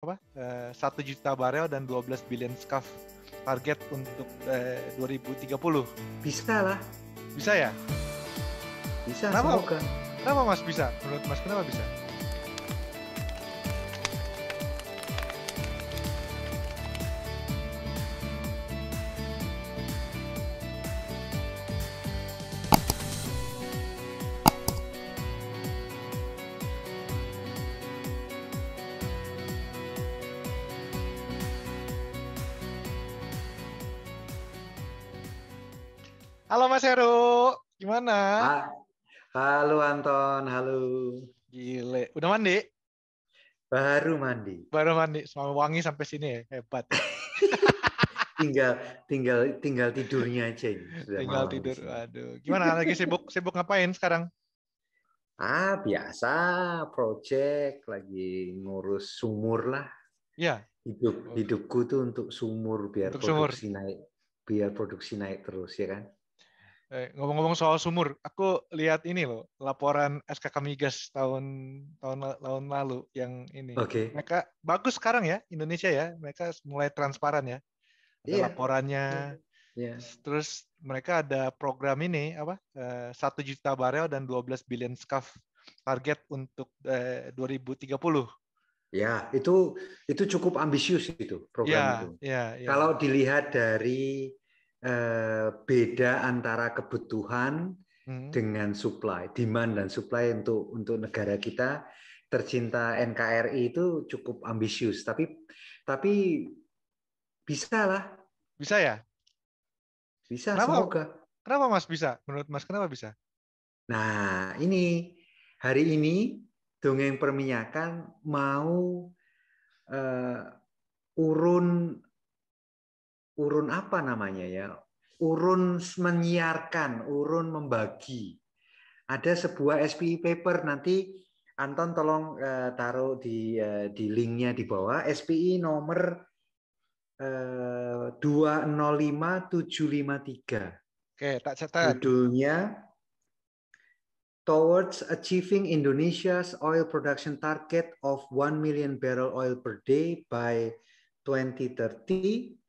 apa eh, satu juta barel dan 12 billion scuff target untuk eh, uh, 2030 bisa lah bisa ya bisa kenapa, semoga kenapa mas bisa menurut mas kenapa bisa baru mandi sama wangi sampai sini ya hebat tinggal tinggal tinggal tidurnya aja ini. Sudah tinggal malam, tidur aduh gimana lagi sibuk sibuk ngapain sekarang ah biasa project lagi ngurus sumur lah ya hidup oh. hidupku tuh untuk sumur biar untuk produksi sumur. naik biar produksi naik terus ya kan Eh, ngomong-ngomong soal sumur, aku lihat ini loh laporan SKK Migas tahun tahun tahun lalu yang ini. Oke. Okay. Mereka bagus sekarang ya Indonesia ya, mereka mulai transparan ya. yeah. laporannya. Yeah. Yeah. Terus mereka ada program ini apa? Eh, satu juta barel dan 12 billion scf target untuk eh, 2030. Ya, itu itu cukup ambisius itu program ya, itu. Ya, ya. Kalau dilihat dari Eh, beda antara kebutuhan hmm. dengan supply, demand dan supply untuk untuk negara kita tercinta NKRI itu cukup ambisius, tapi tapi bisa lah. Bisa ya? Bisa kenapa, semoga. Kenapa Mas bisa? Menurut Mas kenapa bisa? Nah, ini hari ini dongeng perminyakan mau uh, urun urun apa namanya ya? Urun menyiarkan, urun membagi. Ada sebuah SPI paper nanti Anton tolong eh, taruh di eh, di linknya di bawah SPI nomor eh, uh, 205753. Oke, tak catat. Judulnya Towards Achieving Indonesia's Oil Production Target of 1 Million Barrel Oil Per Day by 2030,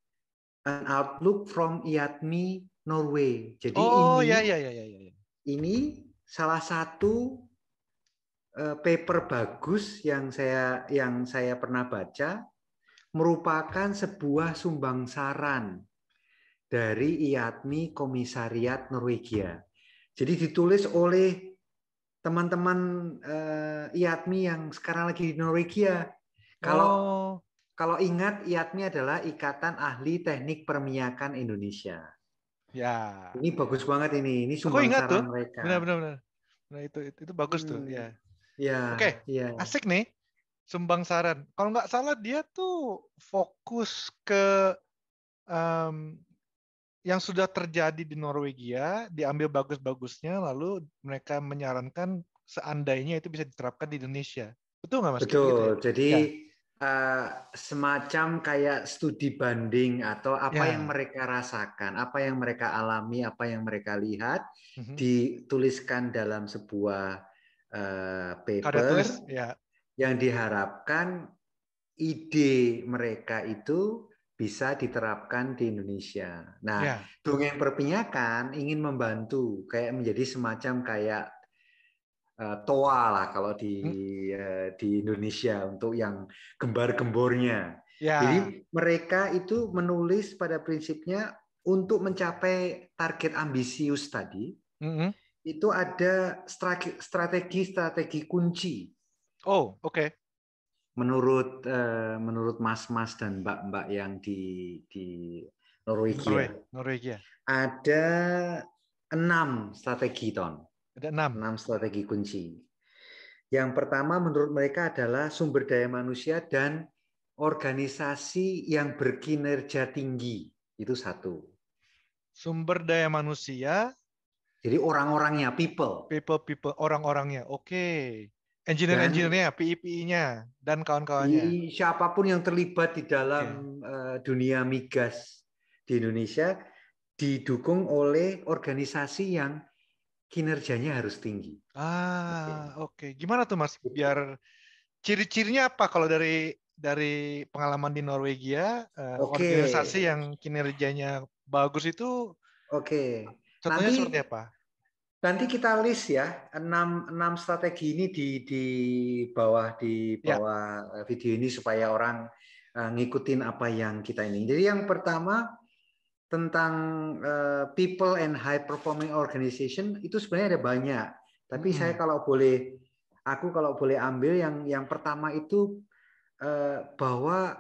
an outlook from IATMI Norway. Jadi oh, ini ya, ya, ya, ya. ya. ini salah satu uh, paper bagus yang saya yang saya pernah baca merupakan sebuah sumbang saran dari IATMI Komisariat Norwegia. Jadi ditulis oleh teman-teman uh, eh, IATMI yang sekarang lagi di Norwegia. Kalau oh. Kalau ingat, IATMI adalah Ikatan Ahli Teknik Permiakan Indonesia. Ya. Ini bagus banget ini. Ini sumber ingat tuh. mereka. Benar-benar. Nah itu, itu itu bagus hmm. tuh. Ya. Ya. Oke. Okay. Ya. Asik nih. Sumbang saran. Kalau nggak salah dia tuh fokus ke um, yang sudah terjadi di Norwegia diambil bagus-bagusnya lalu mereka menyarankan seandainya itu bisa diterapkan di Indonesia. Betul nggak Mas? Gitu Betul. Gitu ya? Jadi ya uh, semacam kayak studi banding atau apa yeah. yang mereka rasakan, apa yang mereka alami, apa yang mereka lihat mm-hmm. dituliskan dalam sebuah uh, paper yeah. yang diharapkan ide mereka itu bisa diterapkan di Indonesia. Nah, yeah. Dongeng Perpinyakan ingin membantu kayak menjadi semacam kayak Eh, toa lah kalau di hmm? Eh, di Indonesia untuk yang gembar-gembornya. Ya. Jadi mereka itu menulis pada prinsipnya untuk mencapai target ambisius tadi hmm itu ada strategi-strategi kunci. Oh, oke. Okay. Menurut eh, menurut mas-mas dan mbak-mbak yang di di Norwegia, Norwegia, Norwegia. ada enam strategi ton. Ada enam. Enam strategi kunci. Yang pertama menurut mereka adalah sumber daya manusia dan organisasi yang berkinerja tinggi. Itu satu. Sumber daya manusia. Jadi orang-orangnya, people. People, people, orang-orangnya. Oke. Okay. engineer engineernya pipi e nya dan kawan-kawannya. Siapapun yang terlibat di dalam okay. Iya. Eh, dunia migas di Indonesia didukung oleh organisasi yang kinerjanya harus tinggi. Ah, oke. Okay. Gimana tuh Mas? Gitu. Biar ciri-cirinya apa kalau dari dari pengalaman di Norwegia eh, okay. organisasi yang kinerjanya bagus itu Oke. Okay. Contohnya nanti, seperti apa? Nanti kita list ya enam enam strategi ini di di bawah di ya. bawah ya. video ini supaya orang uh, ngikutin apa yang kita ini. Jadi yang pertama tentang uh, people and high performing organization itu sebenarnya ada banyak. Tapi hmm. saya kalau boleh aku kalau boleh ambil yang yang pertama itu uh, bahwa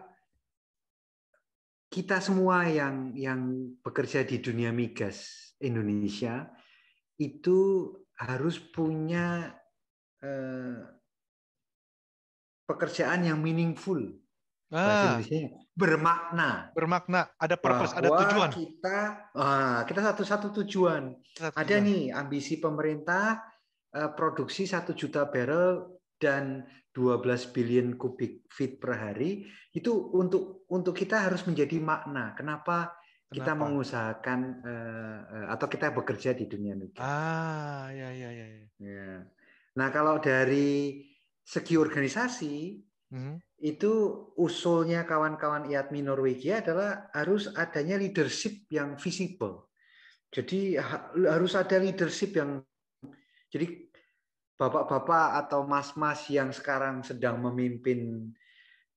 kita semua yang yang bekerja di dunia migas Indonesia itu harus punya uh, pekerjaan yang meaningful Ah, ya? bermakna. Bermakna, ada purpose, Bahwa ada tujuan. Kita ah, kita satu satu tujuan. Satu ada tujuan. nih ambisi pemerintah eh, produksi satu juta barrel dan 12 billion kubik feet per hari itu untuk untuk kita harus menjadi makna. Kenapa, Kenapa? kita mengusahakan eh, eh, atau kita bekerja di dunia migran? Ah, ya, ya ya ya. ya. Nah, kalau dari segi organisasi mm -hmm itu usulnya kawan-kawan IATMI Norwegia adalah harus adanya leadership yang visible. Jadi harus ada leadership yang jadi bapak-bapak atau mas-mas yang sekarang sedang memimpin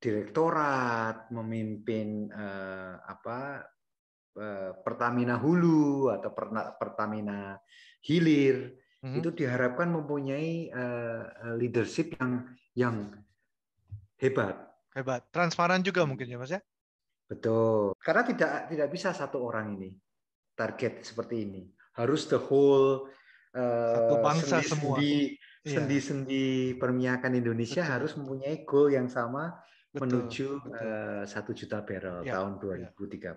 direktorat, memimpin eh, apa eh, Pertamina Hulu atau Pertamina Hilir mm -hmm. itu diharapkan mempunyai eh, leadership yang yang hebat. Hebat. Transparan juga mungkin ya Mas ya? Betul. Karena tidak tidak bisa satu orang ini target seperti ini. Harus the whole uh, satu bangsa sendi, semua. Iya. Sendi-sendi iya. permiakan Indonesia Betul. harus mempunyai goal yang sama Betul. menuju eh, satu uh, juta barrel ya. tahun 2030. Ya. Iya.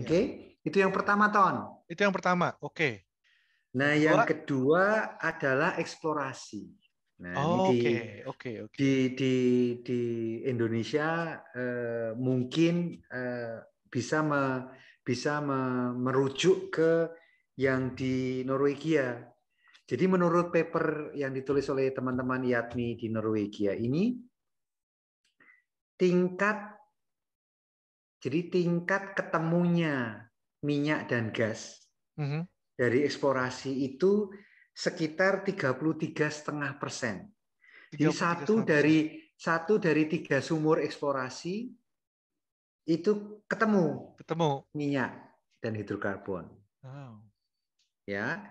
Oke, okay? ya. itu yang pertama Ton. Itu yang pertama. Oke. Okay. Nah, yang kedua adalah eksplorasi. Nah, oh, ini di, okay, okay, okay. di di di Indonesia eh, mungkin eh, bisa me, bisa me, merujuk ke yang di Norwegia. Jadi menurut paper yang ditulis oleh teman-teman Yatmi di Norwegia ini tingkat jadi tingkat ketemunya minyak dan gas mm -hmm. dari eksplorasi itu sekitar tiga setengah persen. di satu dari satu dari tiga sumur eksplorasi itu ketemu ketemu minyak dan hidrokarbon. Oh. Ya,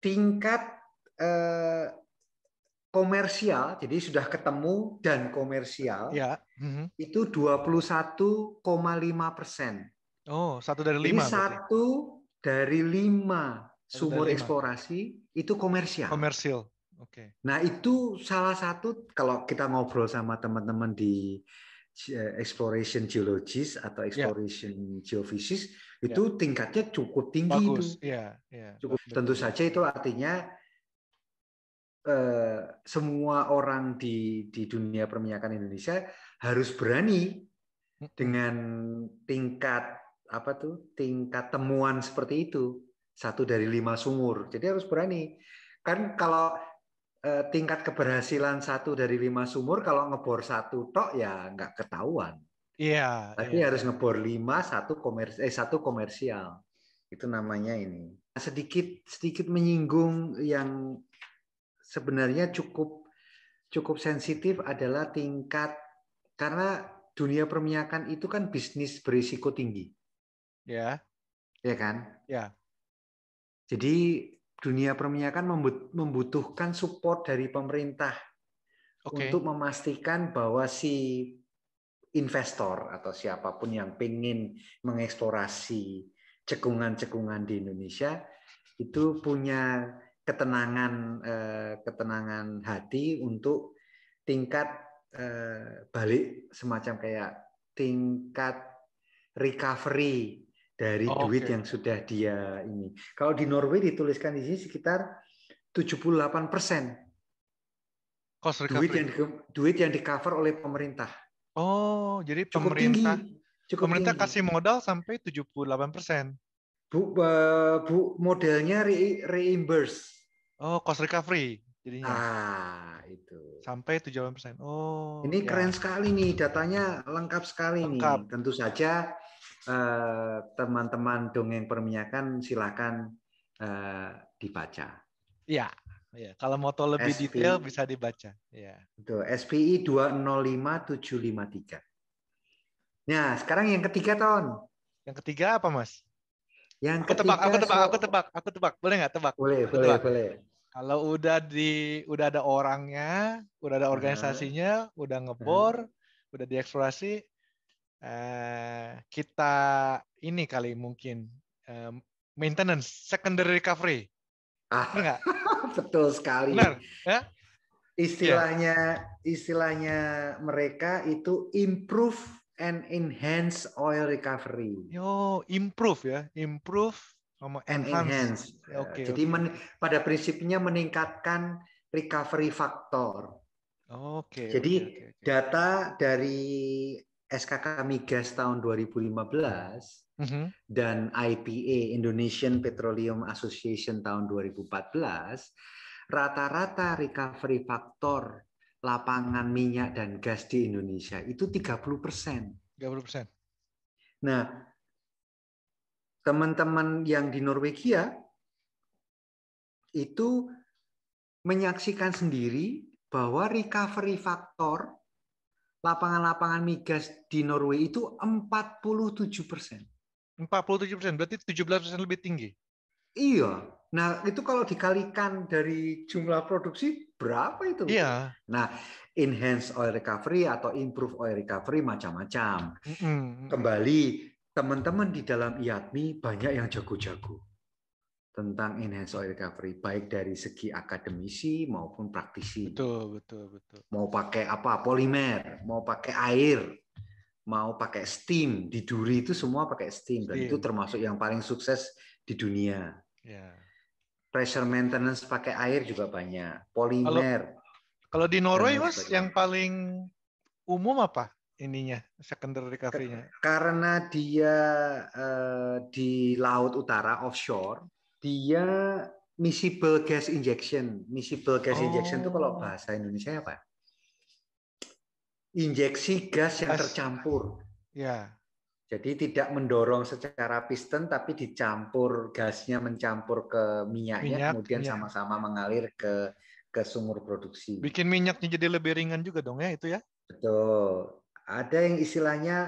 tingkat eh, komersial, jadi sudah ketemu dan komersial, ya. mm-hmm. itu 21,5 persen. Oh, satu dari lima. Ini satu dari lima sumur eksplorasi itu komersial. Komersial. Oke. Okay. Nah, itu salah satu kalau kita ngobrol sama teman-teman di eh, exploration geologis atau ya. exploration yeah. geofisis ya. itu yeah. tingkatnya cukup tinggi Bagus. itu. Ya, yeah, yeah. Cukup Betul. tentu saja itu artinya Uh, semua orang di di dunia perminyakan Indonesia harus berani hmm. dengan tingkat apa tuh tingkat temuan seperti itu satu dari lima sumur. Jadi harus berani. Kan kalau eh, tingkat keberhasilan satu dari lima sumur, kalau ngebor satu tok ya nggak ketahuan. Iya. Yeah, Tapi yeah. harus ngebor lima, satu komersi eh satu komersial. Itu namanya ini. Nah, sedikit sedikit menyinggung yang sebenarnya cukup cukup sensitif adalah tingkat karena dunia perminyakan itu kan bisnis berisiko tinggi. Ya. Yeah. Ya kan? Ya. Jadi dunia perminyakan membutuhkan support dari pemerintah okay. untuk memastikan bahwa si investor atau siapapun yang ingin mengeksplorasi cekungan-cekungan di Indonesia itu punya ketenangan eh, ketenangan hati untuk tingkat eh, balik semacam kayak tingkat recovery dari oh, duit yang sudah dia ini. Kalau di Norway dituliskan di sini sekitar 78 persen duit yang duit yang di cover oleh pemerintah. Oh, jadi cukup pemerintah tinggi. Cukup pemerintah tinggi. kasih modal sampai 78 persen. Bu, bu modelnya re reimburse. Oh, cost recovery jadinya. Ah, itu. Sampai 78 persen. Oh. Ini ya. keren sekali nih datanya lengkap sekali lengkap. nih. Tentu saja Eh, teman-teman dongeng perminyakan silahkan eh, dibaca. Iya, ya. kalau mau tahu lebih SP, detail bisa dibaca. Iya. Ya. Itu SPI 205753. Nah, sekarang yang ketiga, Ton. Yang ketiga apa, Mas? Yang aku tebak, aku tebak, aku tebak, aku tebak. Boleh nggak tebak? Boleh, aku boleh, tebak. boleh. Kalau udah di udah ada orangnya, udah ada nah. organisasinya, hmm. udah ngebor, hmm. udah dieksplorasi, Eh, kita ini kali mungkin uh, maintenance secondary recovery. Ah, Benar Betul sekali. Benar, ya? Istilahnya yeah. istilahnya mereka itu improve and enhance oil recovery. Yo, improve ya, improve sama enhance. enhance. Ya, okay, Jadi okay. pada prinsipnya meningkatkan recovery faktor. Oke. Okay, Jadi okay, okay. data dari SKK Migas tahun 2015 mm -hmm. dan IPA Indonesian Petroleum Association tahun 2014 rata-rata recovery faktor lapangan minyak dan gas di Indonesia itu 30%. 30%. Nah, teman-teman yang di Norwegia itu menyaksikan sendiri bahwa recovery faktor lapangan-lapangan migas di Norway itu 47 persen. 47 persen, berarti 17 persen lebih tinggi. Iya. Nah, itu kalau dikalikan dari jumlah produksi, berapa itu? Iya. Nah, enhance oil recovery atau improve oil recovery macam-macam. Mm -hmm. Kembali, teman-teman di dalam IATMI banyak yang jago-jago tentang enhanced oil recovery baik dari segi akademisi maupun praktisi. Betul, betul, betul. Mau pakai apa? Polimer, mau pakai air, mau pakai steam, di duri itu semua pakai steam, steam. dan itu termasuk yang paling sukses di dunia. Yeah. Pressure maintenance pakai air juga banyak, polimer. Kalau, kalau di Norway Mas yang paling umum apa? ininya secondary recovery-nya? Karena dia uh, di laut utara offshore, dia miscible gas injection. Miscible gas oh. injection itu kalau oh. bahasa Indonesia apa? Injeksi gas yang tercampur. Ya. Jadi tidak mendorong secara piston tapi dicampur gasnya mencampur ke minyaknya minyak, kemudian iya. sama-sama mengalir ke ke sumur produksi. Bikin minyaknya jadi lebih ringan juga dong ya itu ya? Betul. Ada yang istilahnya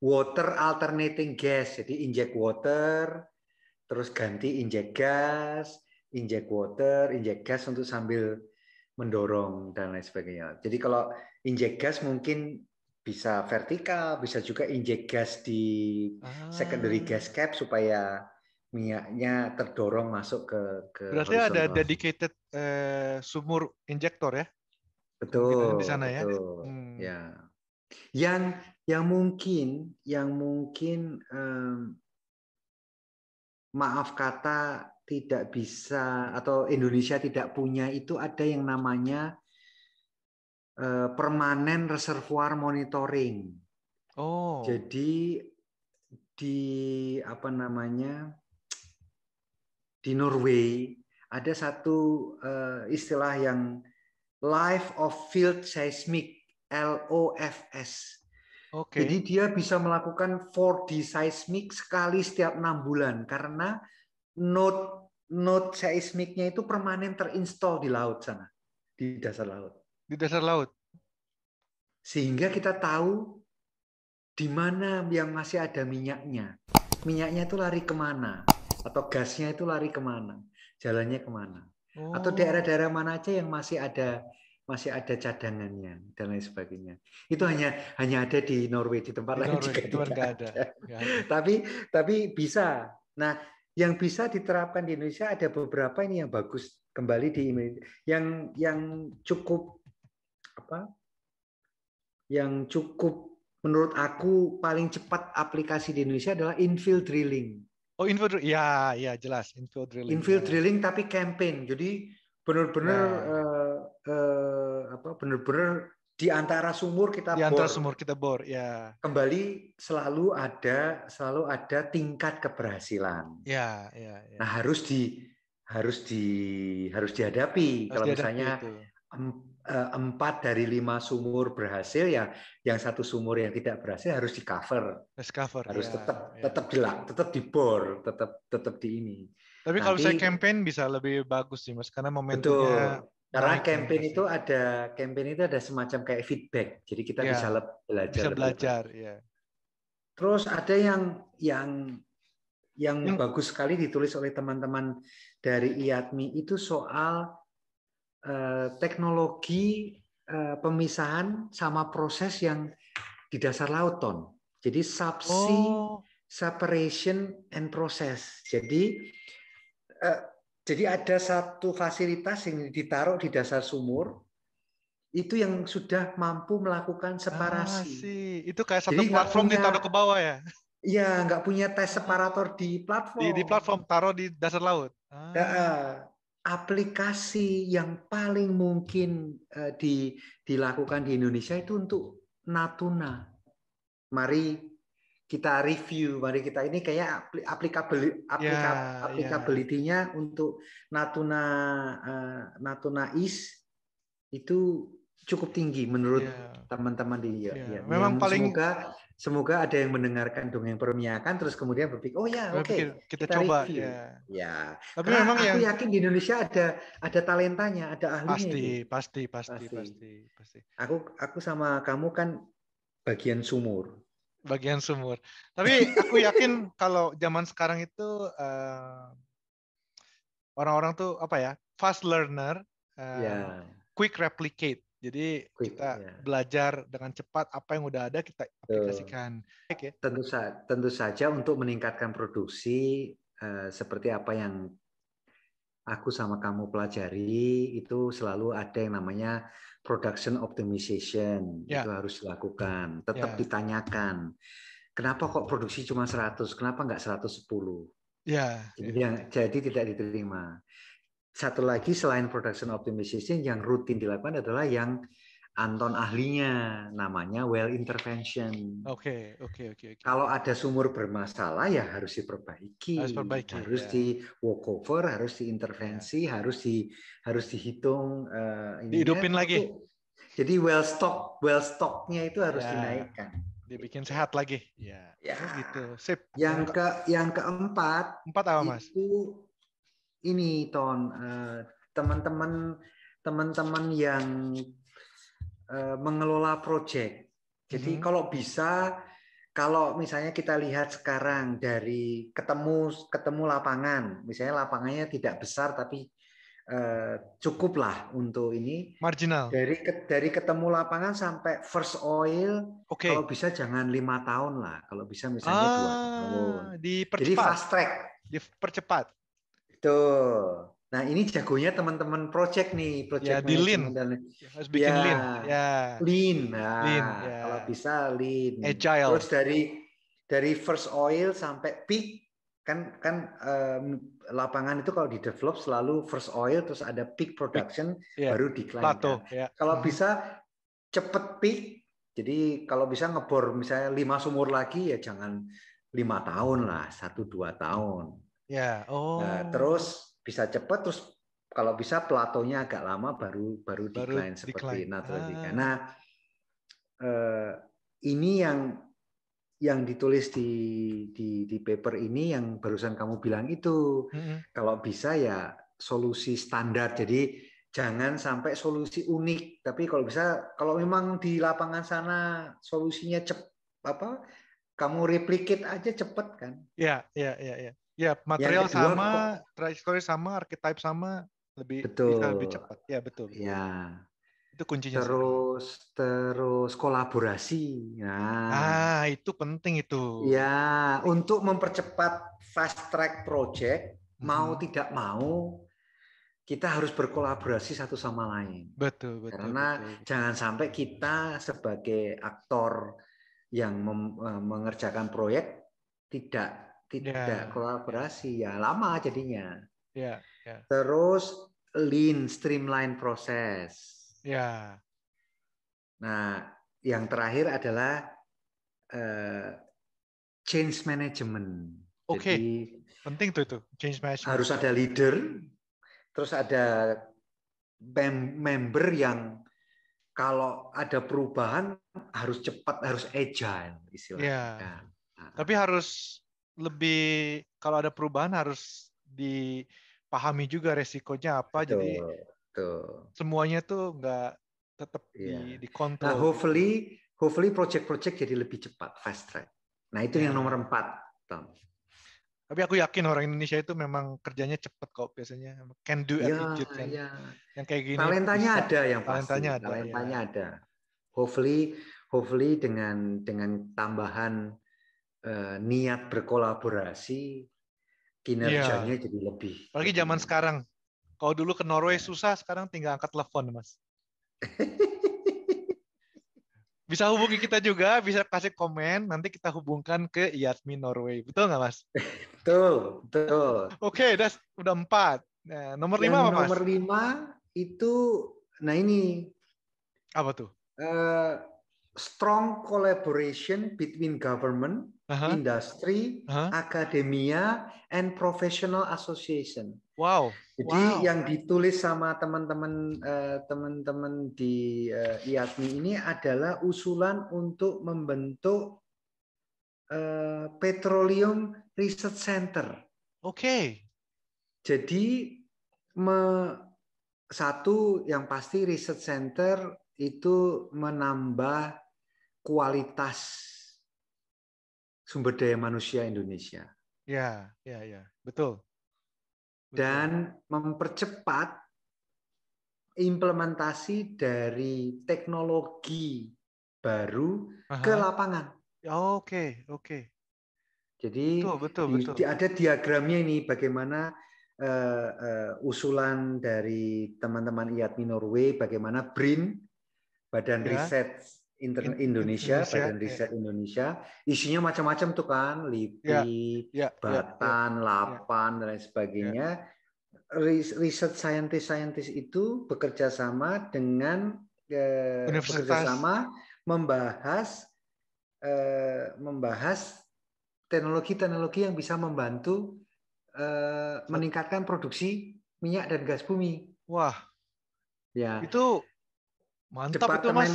water alternating gas. Jadi inject water, terus ganti injek gas, injek water, injek gas untuk sambil mendorong dan lain sebagainya. Jadi kalau injek gas mungkin bisa vertikal, bisa juga injek gas di secondary ah. gas cap supaya minyaknya terdorong masuk ke ke Berarti horizontal. ada dedicated eh, sumur injektor ya? Betul. Mungkin di sana ya? betul. ya. Hmm. Ya. Yang yang mungkin yang mungkin um, maaf kata tidak bisa atau Indonesia tidak punya itu ada yang namanya eh, permanen reservoir monitoring. Oh. Jadi di apa namanya di Norway ada satu eh, istilah yang Life of Field Seismic LOFS. Okay. Jadi dia bisa melakukan 4D seismik sekali setiap enam bulan karena node node seismiknya itu permanen terinstall di laut sana, di dasar laut. Di dasar laut. Sehingga kita tahu di mana yang masih ada minyaknya. Minyaknya itu lari kemana? Atau gasnya itu lari kemana? Jalannya kemana? Oh. Atau daerah-daerah mana aja yang masih ada masih ada cadangannya dan lain sebagainya. Itu hanya hanya ada di Norway di tempat di lain Norway, juga tidak ada. ada. ada. tapi tapi bisa. Nah, yang bisa diterapkan di Indonesia ada beberapa ini yang bagus kembali di yang yang cukup apa? Yang cukup menurut aku paling cepat aplikasi di Indonesia adalah infill drilling. Oh, infill drilling. Ya, ya jelas infill drilling. Infill ya. drilling tapi campaign. Jadi benar-benar nah. Eh, eh, apa benar-benar di antara sumur kita di bor. sumur kita bor ya kembali selalu ada selalu ada tingkat keberhasilan ya ya, ya. nah harus di harus di harus dihadapi harus kalau dihadapi misalnya itu. Eh, empat dari lima sumur berhasil ya yang satu sumur yang tidak berhasil harus di cover harus cover harus ya, tetap ya. tetap dilak tetap dibor tetap tetap di ini tapi Nanti, kalau saya campaign bisa lebih bagus sih mas karena momentumnya betul karena campaign itu ada campaign itu ada semacam kayak feedback. Jadi kita yeah. bisa belajar. Bisa belajar, ya. Terus ada yang yang yang hmm. bagus sekali ditulis oleh teman-teman dari IATMI itu soal uh, teknologi uh, pemisahan sama proses yang di dasar laut ton. Jadi subsea oh. separation and process. Jadi uh, jadi ada satu fasilitas yang ditaruh di dasar sumur itu yang sudah mampu melakukan ah, separasi. Ah, Itu kayak satu Jadi platform punya, ditaruh ke bawah ya? Iya, nggak punya tes separator di platform. Di, di platform, taruh di dasar laut. Ah. aplikasi yang paling mungkin uh, di, dilakukan di Indonesia itu untuk Natuna. Mari kita review mari kita ini kayak aplikabel ya, aplikab, yeah, yeah. untuk Natuna uh, Natuna East itu cukup tinggi menurut ya. teman-teman yeah. di ya, yeah. Memang yang paling semoga semoga ada yang mendengarkan dongeng permiakan terus kemudian berpikir oh ya oke okay, kita, kita coba review. ya. ya. Tapi Karena memang aku yang... yakin di Indonesia ada ada talentanya, ada ahlinya. Pasti, pasti, pasti, pasti, pasti, pasti. Aku aku sama kamu kan bagian sumur bagian sumur. Tapi aku yakin kalau zaman sekarang itu eh, orang-orang uh, tuh apa ya fast learner, uh, eh, yeah. quick replicate. Jadi quick, kita yeah. belajar dengan cepat apa yang udah ada kita aplikasikan. Okay. Ya. Tentu sa tentu saja untuk meningkatkan produksi uh, seperti apa yang aku sama kamu pelajari itu selalu ada yang namanya production optimization yeah. itu harus dilakukan. Tetap yeah. ditanyakan, kenapa kok produksi cuma 100? Kenapa nggak 110? Yeah. Jadi, yeah. jadi tidak diterima. Satu lagi selain production optimization yang rutin dilakukan adalah yang Anton ahlinya, namanya well intervention. Oke, oke, oke. Kalau ada sumur bermasalah ya harus diperbaiki, harus, perbaiki, harus ya. di walkover, harus diintervensi, ya. harus di harus dihitung. Uh, Dihidupin ya. lagi. Jadi well stock, well stocknya itu harus ya. dinaikkan. Dibikin sehat lagi. Ya. ya. Oh, gitu. Sip. Yang ke yang keempat. Empat apa mas? Itu ini ton uh, teman-teman teman-teman yang Eh, mengelola proyek. Jadi hmm. kalau bisa kalau misalnya kita lihat sekarang dari ketemu ketemu lapangan, misalnya lapangannya tidak besar tapi eh, cukuplah untuk ini marginal. Dari dari ketemu lapangan sampai first oil, okay. kalau bisa jangan lima tahun lah, kalau bisa misalnya ah, dua tahun. Dipercepat. Jadi fast track. Dipercepat. Itu. Nah ini jagonya teman-teman project nih, project ya, di lean. Dan, ya, harus bikin ya, lean. Ya. Lean. Nah, lean ya. kalau bisa lean. Agile. Terus dari dari first oil sampai peak kan kan um, lapangan itu kalau di develop selalu first oil terus ada peak production peak. Ya. Yeah. baru decline. yeah. Kan. Ya. Kalau hmm. bisa cepet peak. Jadi kalau bisa ngebor misalnya lima sumur lagi ya jangan lima tahun lah, satu dua tahun. Ya. Yeah. Oh. Nah, terus bisa cepat terus kalau bisa platonya agak lama baru baru, baru decline, seperti naturalistika. Ah. Nah, eh, ini yang yang ditulis di, di di paper ini yang barusan kamu bilang itu. Mm-hmm. Kalau bisa ya solusi standar. Jadi jangan sampai solusi unik, tapi kalau bisa kalau memang di lapangan sana solusinya cep apa kamu replicate aja cepet kan? Iya, ya iya, ya, ya, ya. Ya, material kedua, sama, trajectory sama, archetype sama, lebih betul. bisa lebih cepat. Ya, betul. Ya. Itu kuncinya. Terus sama. terus kolaborasi. Nah, ah, itu penting itu. Ya, untuk mempercepat fast track project, hmm. mau mm-hmm. tidak mau kita harus berkolaborasi satu sama lain. Betul, betul. Karena jangan sampai kita sebagai aktor yang eh, mengerjakan proyek tidak tidak yeah. kolaborasi ya. ya lama jadinya. Yeah. Yeah. Terus lean streamline proses. Ya. Nah, yang terakhir adalah uh, change management. Oke. Okay. Penting tuh itu change management. Harus ada leader, terus ada mem member yang kalau ada perubahan harus cepat, harus agile istilahnya. Yeah. Ya. Nah. Tapi harus lebih kalau ada perubahan harus dipahami juga resikonya apa. Betul, jadi betul. semuanya tuh nggak tetap yeah. di, iya. dikontrol. Nah, hopefully, hopefully project-project jadi lebih cepat, fast track. Nah itu yeah. yang iya. nomor empat, Tom. Tapi aku yakin orang Indonesia itu memang kerjanya cepat kok biasanya. Can do iya, attitude kan. ya, Yang, Yang kayak gini. Talentanya bisa. ada yang pasti. Talentanya ada. Talentanya ya. ada. Hopefully, hopefully dengan dengan tambahan Eh, niat berkolaborasi iya. kinerjanya yeah. jadi lebih. Apalagi zaman sekarang. Kalau dulu ke Norway susah, sekarang tinggal angkat telepon, Mas. bisa hubungi kita juga, bisa kasih komen, nanti kita hubungkan ke Yasmi Norway. Betul nggak, Mas? betul, betul. Oke, okay, das, udah empat. Nah, nomor lima apa, Mas? Nomor lima itu, nah ini. Apa tuh? Uh, strong collaboration between government, uh -huh. industry, uh -huh. academia, and professional association. Wow. Jadi wow. yang ditulis sama teman-teman eh, teman-teman di uh, eh, IATMI ini adalah usulan untuk membentuk uh, Petroleum Research Center. Oke. Okay. Jadi me, satu yang pasti research center itu menambah kualitas sumber daya manusia Indonesia. Ya, ya, ya, betul. Dan mempercepat implementasi dari teknologi baru Aha. ke lapangan. Oh, oke, okay, oke. Okay. Jadi betul, betul, di, ada diagramnya ini bagaimana uh, uh, usulan dari teman-teman IATMI Norway bagaimana BRIN Badan ya. Riset Indonesia, Indonesia Badan iya. Riset yeah. Indonesia. Isinya macam-macam tuh kan, LIPI, yeah. Yeah. Iya, iya. Batan, Lapan dan lain sebagainya. Riset saintis-saintis itu bekerja sama dengan eh, bekerja sama membahas eh, membahas teknologi-teknologi yang bisa membantu eh, meningkatkan produksi minyak dan gas bumi. Wah. Ya. Itu mantap Cepat itu, Mas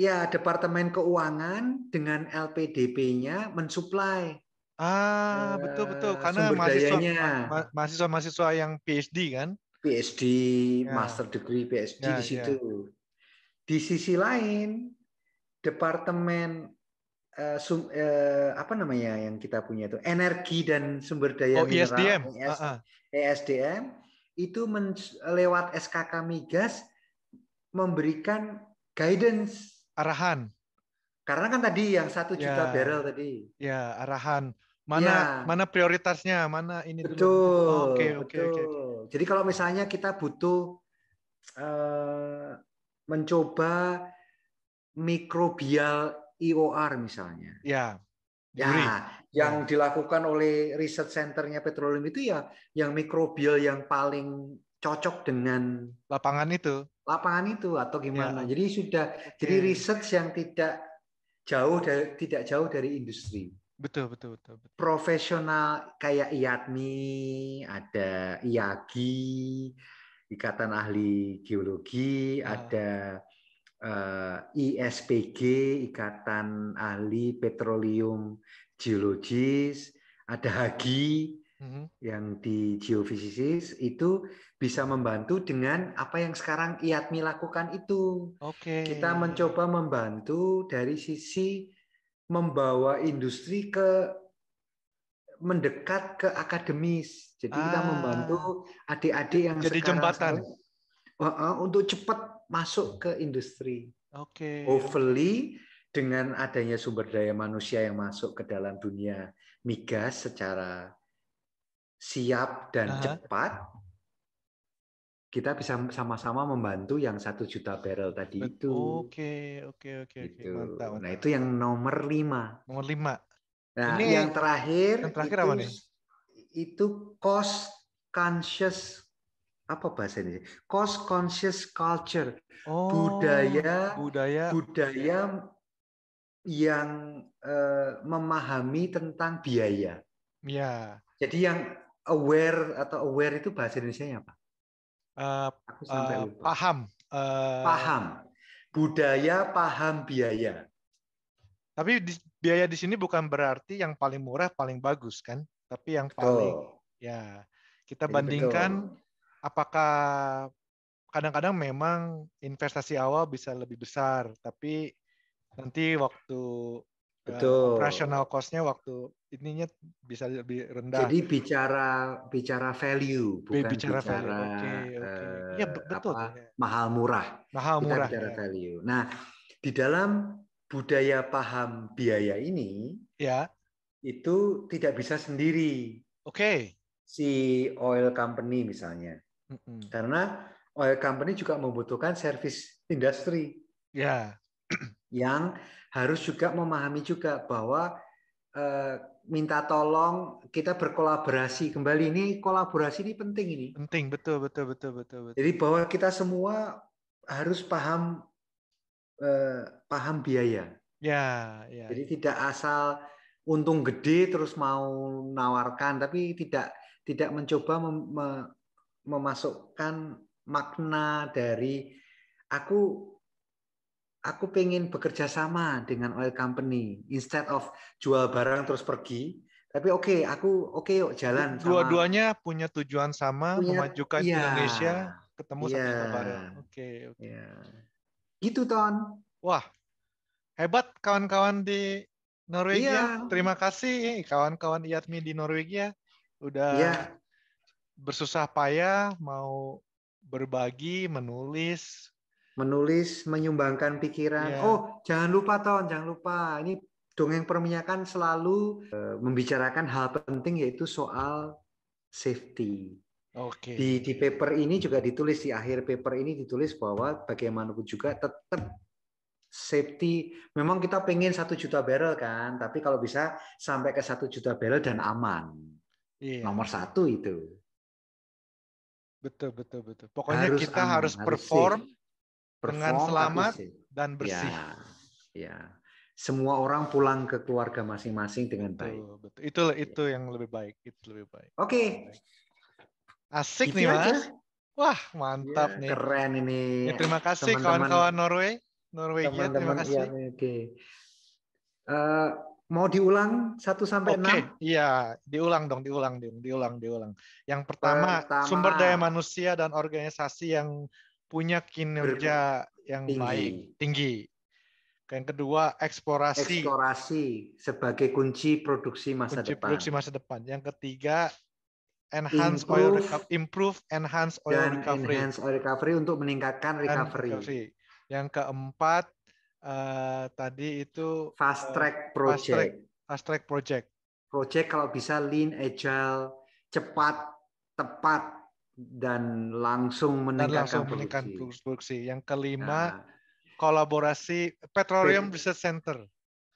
ya Departemen Keuangan dengan LPDP-nya mensuplai ah eh, betul betul karena mahasiswa ma mahasiswa mahasiswa yang PhD kan PhD ya. master degree PhD ya, di ya. situ ya. di sisi lain Departemen uh, sum, uh, apa namanya yang kita punya itu energi dan sumber daya oh, mineral ESDM. ES, uh ah, -uh. Ah. ESDM itu lewat SKK Migas memberikan guidance arahan. Karena kan tadi yang satu ya. juta ya, barrel tadi. Ya, arahan. Mana ya. mana prioritasnya, mana ini betul, dulu. Oke, oke, oke. Jadi kalau misalnya kita butuh uh, mencoba mikrobial IOR misalnya. Ya. Ya, Yuri. yang ya. dilakukan oleh riset centernya petroleum itu ya yang mikrobial yang paling cocok dengan lapangan itu lapangan itu atau ya. gimana. Ya. Jadi sudah okay. jadi research yang tidak jauh dari tidak jauh dari industri. Betul, betul, betul, betul. Profesional kayak IATMI, ada IAGI, Ikatan Ahli Geologi, ya. ada uh, eh, ISPG, Ikatan Ahli Petroleum Geologis, ada HAGI, Mm-hmm. yang di geofisikis itu bisa membantu dengan apa yang sekarang IATMI lakukan itu. Oke. Okay. Kita mencoba membantu dari sisi membawa industri ke mendekat ke akademis. Jadi ah. kita membantu adik-adik yang jadi sekarang jembatan untuk cepat masuk ke industri. Oke. Okay. Hopefully dengan adanya sumber daya manusia yang masuk ke dalam dunia migas secara siap dan uh-huh. cepat, kita bisa sama-sama membantu yang satu juta barrel tadi Bet- itu. Oke, oke, oke, gitu. Nah itu yang nomor lima. Nomor lima. Nah Ini yang terakhir, yang terakhir itu, apa nih? Itu cost conscious apa bahasa ini? Cost conscious culture, oh, budaya, budaya, budaya yang uh, memahami tentang biaya. Ya. Jadi yang aware atau aware itu bahasa Indonesia nya apa? Uh, uh, Paham. Uh, paham. Budaya paham biaya. Tapi di, biaya di sini bukan berarti yang paling murah paling bagus kan, tapi yang paling betul. ya kita iya, bandingkan betul. apakah kadang-kadang memang investasi awal bisa lebih besar, tapi nanti waktu Betul. Uh, operasional cost-nya waktu ininya bisa lebih rendah. Jadi bicara bicara value bukan bicara, bicara value. Okay, eh, okay. Uh, ya, betul. Apa, mahal murah. Mahal Kita murah. bicara ya. value. Nah, di dalam budaya paham biaya ini ya itu tidak bisa sendiri. Oke. Okay. Si oil company misalnya. Mm -mm. Karena oil company juga membutuhkan service industri. Ya. Yang harus juga memahami juga bahwa eh, minta tolong kita berkolaborasi kembali ini kolaborasi ini penting ini penting betul betul betul betul, betul. jadi bahwa kita semua harus paham eh, paham biaya ya, ya jadi tidak asal untung gede terus mau nawarkan tapi tidak tidak mencoba mem, mem memasukkan makna dari aku aku pengen bekerja sama dengan oil company instead of jual barang terus pergi tapi oke okay, aku oke okay, yuk jalan dua-duanya punya tujuan sama punya, memajukan yeah, Indonesia ketemu yeah, sama barang oke okay, oke okay. Iya. yeah. gitu ton wah hebat kawan-kawan di Norwegia yeah. terima kasih kawan-kawan IATMI di Norwegia udah yeah. bersusah payah mau berbagi menulis menulis, menyumbangkan pikiran. Yeah. Oh, jangan lupa Ton, jangan lupa. Ini dongeng perminyakan selalu uh, membicarakan hal penting yaitu soal safety. Okay. Di di paper ini juga ditulis di akhir paper ini ditulis bahwa bagaimanapun juga tetap safety. Memang kita pengen satu juta barrel kan, tapi kalau bisa sampai ke satu juta barrel dan aman. Yeah. Nomor satu itu. Betul betul betul. Pokoknya harus kita aman, harus perform, harus dengan selamat dan ya, bersih. Ya, ya. Semua orang pulang ke keluarga masing-masing dengan baik. Betul, betul. Itu ya. itu yang lebih baik, itu lebih baik. Oke. Okay. Asik itu nih, aja. Mas. Wah, mantap ya, nih. Keren ini. Ya, terima kasih kawan-kawan Norway, Norwegia. Teman terima ya, kasih. Ya, Oke. Okay. Uh, eh, mau diulang 1 sampai okay. 6? Oke, iya, diulang dong, diulang, diulang, diulang, diulang. Yang pertama, pertama, sumber daya manusia dan organisasi yang punya kinerja Ber yang tinggi. baik, tinggi. Yang kedua, eksplorasi. Eksplorasi sebagai kunci produksi masa kunci depan. Produksi masa depan. Yang ketiga, enhance improve, oil recovery, improve enhance oil dan recovery. enhance oil recovery untuk meningkatkan recovery. recovery. Yang keempat uh, tadi itu fast eh, track uh, project. Fast track, fast track project. Project kalau bisa lean, agile, cepat, tepat dan langsung meningkatkan, dan langsung meningkatkan produksi. produksi. Yang kelima, nah, kolaborasi Petroleum Pet Research Center.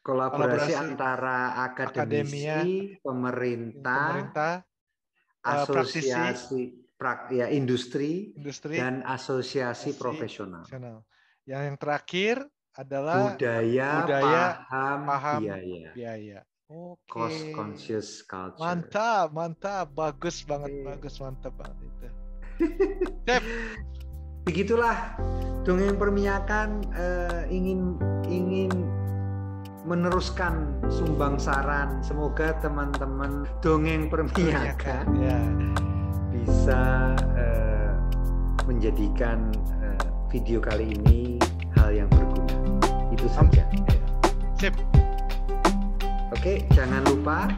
Kolaborasi, kolaborasi antara akademisi, akademia, pemerintah, pemerintah eh, asosiasi prak, ya, industri, industri dan asosiasi, asosiasi profesional. profesional. Yang, yang terakhir adalah budaya, budaya paham, paham biaya. biaya. Oke. Cost conscious culture. Mantap, mantap, bagus banget, okay. bagus mantap banget itu. Sip. Begitulah dongeng permiakan uh, ingin ingin meneruskan sumbang saran. Semoga teman-teman dongeng permiakan ya. bisa uh, menjadikan uh, video kali ini hal yang berguna. Itu saja. Sip. Oke, jangan lupa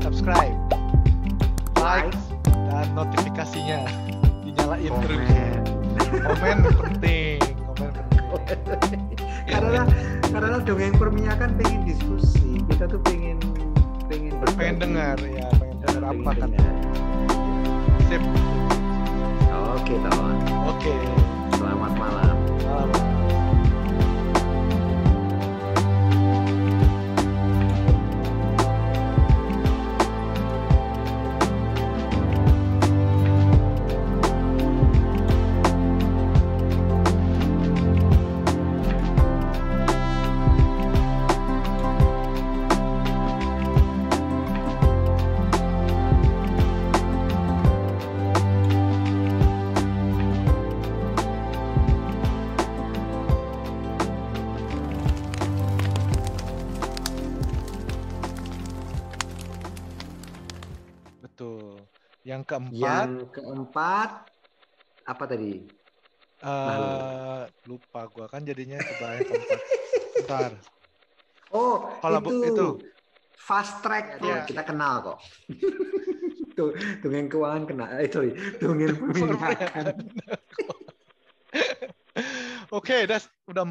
subscribe, like, dan notifikasinya dinyalain komen. terus. Komen penting, komen penting. karena karena dongeng perminyakan pengen diskusi, kita tuh pengen pengen berbagi. Pengen dengar ya, pengen dengar apa kan. Sip. Oke, kawan. Oke. Selamat malam. Selamat malam. keempat. Yang keempat apa tadi? Uh, lupa gua kan jadinya kebayang keempat. Bentar. Oh, kalau itu. itu fast track ya, ya. kita kenal kok. Tuh, keuangan kena, eh, sorry, dongeng pemindahan. Oke, okay, udah